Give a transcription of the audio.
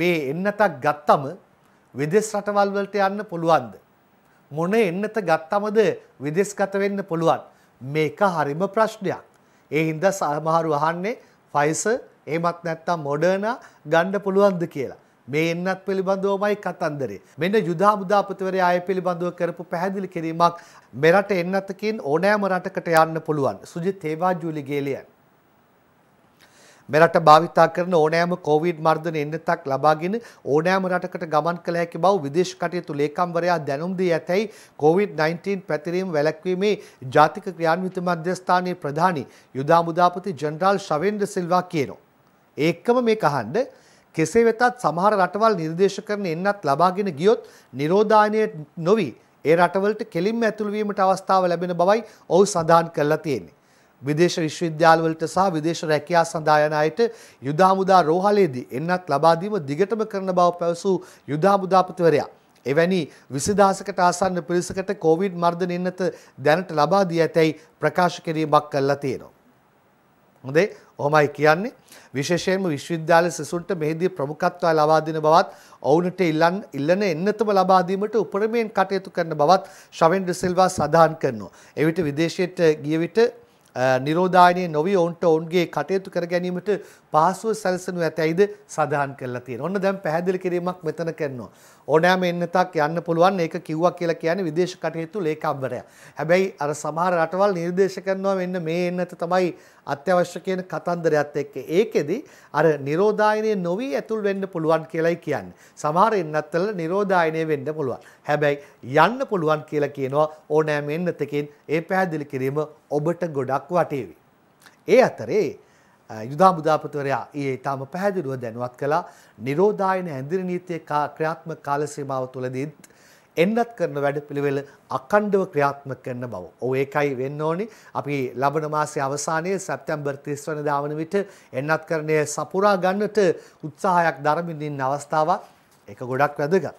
මේ එන්නතක් ගත්තම විදෙස් රටවල් වලට යන්න පුළුවන්ද? මොන එන්නත ගත්තමද විදෙස්ගත වෙන්න පුළුවන්? මේක හරිම ප්‍රශ්නයක්. ඒ හින්දා සමහරු අහන්නේ ෆයිසර් එහෙමත් නැත්නම් මොඩර්නා ගන්න පුළුවන්ද කියලා. මේ එන්නත් පිළිබඳවමයි කතන්දරේ. මෙන්න යුදා මුදාපතිවරයා අය පිළිබඳව කරපු පැහැදිලි කිරීමක් මෙරට එන්නතකින් ඕනෑම රටකට යන්න පුළුවන්. සුජිත් හේවාජුලි ගේලියන්. මෙරට භාවිතා කරන ඕනෑම කොවිඩ් මර්ධන එන්නතක් ලබාගෙන ඕනෑම රටකට ගමන් කළ හැකි බව විදේශ කටයුතු ලේකම්වරයා දැනුම් දී ඇතැයි කොවිඩ්-19 පැතිරීම වැළැක්වීමේ ජාතික ක්‍රියාන්විත මධ්‍යස්ථානයේ ප්‍රධානි යුදා මුදාපති ජනරාල් ශවෙන්ද්‍ර සිල්වා කියනවා. ඒකම මේ කහන්ඩ කෙසේ වෙතත් සමහර රටවල් නිර්දේශ කරන එන්නත් ලබාගෙන ගියොත් නිරෝධානය නොවී ඒ රටවලට කෙලින්ම ඇතුළුවීමට අවස්ථාව ලැබෙන බවයි ඔහු සඳහන් කරලා තියෙන්නේ. විදේශ විශ්වවිද්‍යාලවලට සහ විදේශ රැකියා සඳහා යන අයට යුද හමුදා රෝහලේදී එන්නත් ලබා දීම දිගටම කරන බව පැවසූ යුද හමුදාපතිවරයා එවැනි 20000කට ආසන්න පිරිසකට කොවිඩ් මර්ධන ඉන්නත දැනට ලබා දී ඇතැයි ප්‍රකාශ කිරීමක් කළා තියෙනවා. හොඳේ ඔහොමයි කියන්නේ විශේෂයෙන්ම විශ්වවිද්‍යාල සිසුන්ට මෙහිදී ප්‍රමුඛත්වය ලබා දෙන බවත් ඔවුන්ට ඉල්ලන් ඉල්ලන එන්නතම ලබා දීමට උපරිමයෙන් කටයුතු කරන බවත් ශවෙන් ඩිසිල්වා සඳහන් කරනවා. එවිට විදේශයට ගිය විට නිරෝධායනය නොවී ඔවුන්ට ඔවුන්ගේ කටයුතු කර ගැනීමට පහසුව සැලසනු ඇතැයිද සඳහන් කරලා තියෙනවා. ඔන්න දැන් පැහැදිලි කිරීමක් මෙතන කරනවා. ඕනෑම එන්නතක් යන්න පුළුවන් ඒක කිව්වා කියලා කියන්නේ විදේශ කටයුතු ලේකම්වරයා. හැබැයි අර සමහර රටවල් නිර්දේශ කරනවා මෙන්න මේ එන්නත තමයි අත්‍යවශ්‍ය කියන කතන්දරයත් එක්ක. ඒකෙදි අර නිරෝධායනය නොවී ඇතුල් වෙන්න පුළුවන් කියලායි කියන්නේ. සමහර එන්නත්වල නිරෝධායනය වෙන්න පුළුවන්. හැබැයි යන්න පුළුවන් කියලා කියනවා ඕනෑම එන්නතකින් ඒ පැහැදිලි කිරීම ඔබට ගොඩක් ගොඩක් වටේවි. ඒ අතරේ යුදා මුදාපතිවරයා ඒ තාම පැහැදිලුව දැනුවත් කළා නිරෝධායන ඇඳිරි නීතිය ක්‍රියාත්මක කාල සීමාව තුළදීත් එන්නත් කරන වැඩපිළිවෙල අකණ්ඩව ක්‍රියාත්මක කරන බව. ඔව් ඒකයි වෙන්න ඕනි. අපි ලබන මාසේ අවසානයේ සැප්තැම්බර් 30 වෙනිදා වන විට එන්නත් කරණය සපුරා ගන්නට උත්සාහයක් දරමින් ඉන්න අවස්ථාවක්. ඒක ගොඩක් වැදගත්.